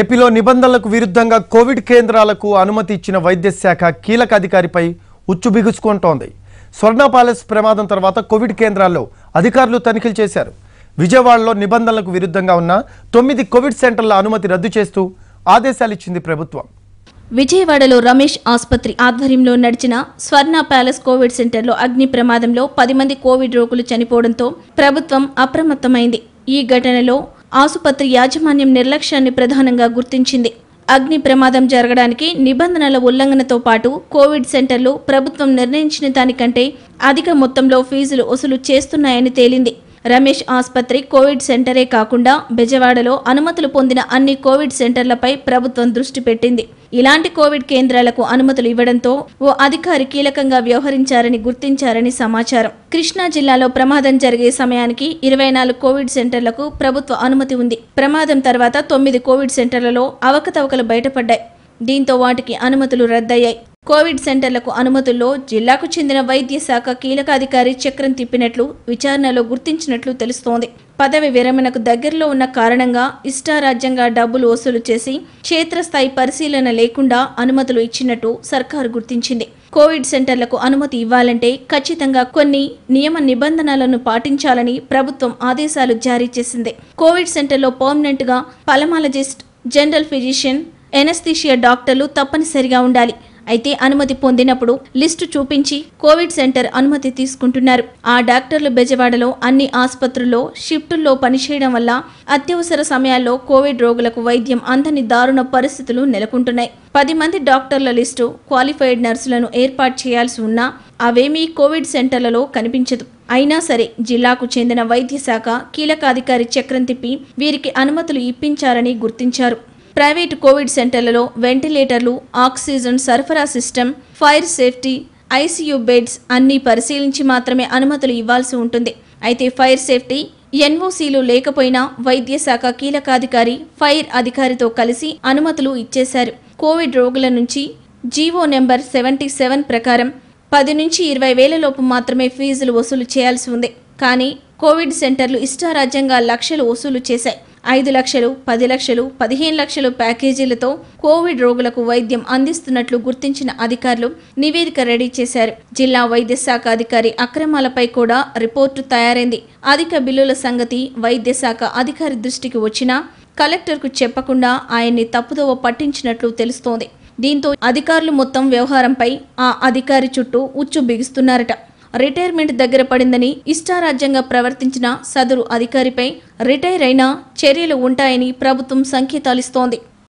ఏపీలో నిబంధనలకు విరుద్ధంగా కోవిడ్ కేంద్రాలకు అనుమతి ఇచ్చిన వైద్య శాఖ కీలక అధికారిపై ఉచ్చు బిగుసుకుంటోంది స్వర్ణ ప్యాలెస్ ప్రమాదం తర్వాత కోవిడ్ కేంద్రాల్లో అధికారులు తనిఖీలు చేశారు విజయవాడలో నిబంధనలకు విరుద్ధంగా ఉన్న తొమ్మిది కోవిడ్ సెంటర్ల అనుమతి రద్దు చేస్తూ ఆదేశాలిచ్చింది ప్రభుత్వం విజయవాడలో రమేష్ ఆసుపత్రి ఆధ్వర్యంలో నడిచిన స్వర్ణ ప్యాలెస్ కోవిడ్ సెంటర్లో అగ్ని ప్రమాదంలో పది మంది కోవిడ్ రోగులు చనిపోవడంతో ప్రభుత్వం అప్రమత్తమైంది ఈ ఘటనలో ఆసుపత్రి యాజమాన్యం నిర్లక్ష్యాన్ని ప్రధానంగా గుర్తించింది అగ్ని ప్రమాదం జరగడానికి నిబంధనల ఉల్లంఘనతో పాటు కోవిడ్ సెంటర్లు ప్రభుత్వం నిర్ణయించిన దానికంటే అధిక మొత్తంలో ఫీజులు వసూలు చేస్తున్నాయని తేలింది రమేష్ ఆసుపత్రి కోవిడ్ సెంటరే కాకుండా బెజవాడలో అనుమతులు పొందిన అన్ని కోవిడ్ సెంటర్లపై ప్రభుత్వం దృష్టి పెట్టింది ఇలాంటి కోవిడ్ కేంద్రాలకు అనుమతులు ఇవ్వడంతో ఓ అధికారి కీలకంగా వ్యవహరించారని గుర్తించారని సమాచారం కృష్ణా జిల్లాలో ప్రమాదం జరిగే సమయానికి ఇరవై నాలుగు కోవిడ్ సెంటర్లకు ప్రభుత్వ అనుమతి ఉంది ప్రమాదం తర్వాత తొమ్మిది కోవిడ్ సెంటర్లలో అవకతవకలు బయటపడ్డాయి దీంతో వాటికి అనుమతులు రద్దయ్యాయి కోవిడ్ సెంటర్లకు అనుమతుల్లో జిల్లాకు చెందిన వైద్య శాఖ కీలకాధికారి చక్రం తిప్పినట్లు విచారణలో గుర్తించినట్లు తెలుస్తోంది పదవి విరమణకు దగ్గరలో ఉన్న కారణంగా ఇష్టారాజ్యంగా డబ్బులు వసూలు చేసి క్షేత్రస్థాయి పరిశీలన లేకుండా అనుమతులు ఇచ్చినట్టు సర్కారు గుర్తించింది కోవిడ్ సెంటర్లకు అనుమతి ఇవ్వాలంటే ఖచ్చితంగా కొన్ని నియమ నిబంధనలను పాటించాలని ప్రభుత్వం ఆదేశాలు జారీ చేసింది కోవిడ్ సెంటర్లో పర్మనెంట్గా పలమాలజిస్ట్ జనరల్ ఫిజిషియన్ ఎనస్థిషియా డాక్టర్లు తప్పనిసరిగా ఉండాలి అయితే అనుమతి పొందినప్పుడు లిస్టు చూపించి కోవిడ్ సెంటర్ అనుమతి తీసుకుంటున్నారు ఆ డాక్టర్లు బెజవాడలో అన్ని ఆసుపత్రుల్లో షిఫ్టుల్లో పనిచేయడం వల్ల అత్యవసర సమయాల్లో కోవిడ్ రోగులకు వైద్యం అందని దారుణ పరిస్థితులు నెలకొంటున్నాయి పది మంది డాక్టర్ల లిస్టు క్వాలిఫైడ్ నర్సులను ఏర్పాటు చేయాల్సి ఉన్నా అవేమీ కోవిడ్ సెంటర్లలో కనిపించదు అయినా సరే జిల్లాకు చెందిన వైద్య శాఖ కీలకాధికారి చక్రం తిప్పి వీరికి అనుమతులు ఇప్పించారని గుర్తించారు ప్రైవేట్ కోవిడ్ సెంటర్లలో వెంటిలేటర్లు ఆక్సిజన్ సరఫరా system fire safety ICU beds అన్నీ పరిశీలించి మాత్రమే అనుమతులు ఇవ్వాల్సి ఉంటుంది అయితే ఫైర్ సేఫ్టీ ఎన్ఓసీలు లేకపోయినా వైద్య శాఖ కీలకాధికారి ఫైర్ అధికారితో కలిసి అనుమతులు ఇచ్చేశారు కోవిడ్ రోగుల నుంచి జీవో నెంబర్ సెవెంటీ సెవెన్ ప్రకారం పది నుంచి ఇరవై వేల లోపు మాత్రమే ఫీజులు వసూలు చేయాల్సి ఉంది కానీ కోవిడ్ సెంటర్లు ఇష్టారాజ్యంగా లక్షలు వసూలు చేశాయి ఐదు లక్షలు పది లక్షలు పదిహేను లక్షలు ప్యాకేజీలతో కోవిడ్ రోగులకు వైద్యం అందిస్తున్నట్లు గుర్తించిన అధికారులు నివేదిక రెడీ చేశారు జిల్లా వైద్య శాఖ అధికారి అక్రమాలపై కూడా రిపోర్టు తయారైంది అధిక బిల్లుల సంగతి వైద్య శాఖ అధికారి దృష్టికి వచ్చినా కలెక్టర్కు చెప్పకుండా ఆయన్ని తప్పుదోవ పట్టించినట్లు తెలుస్తోంది దీంతో అధికారులు మొత్తం వ్యవహారంపై ఆ అధికారి చుట్టూ ఉచ్చు బిగిస్తున్నారట రిటైర్మెంట్ దగ్గర పడిందని ఇష్టారాజ్యంగా ప్రవర్తించిన సదరు అధికారిపై రిటైర్ అయినా చర్యలు ఉంటాయని ప్రభుత్వం సంకేతాలిస్తోంది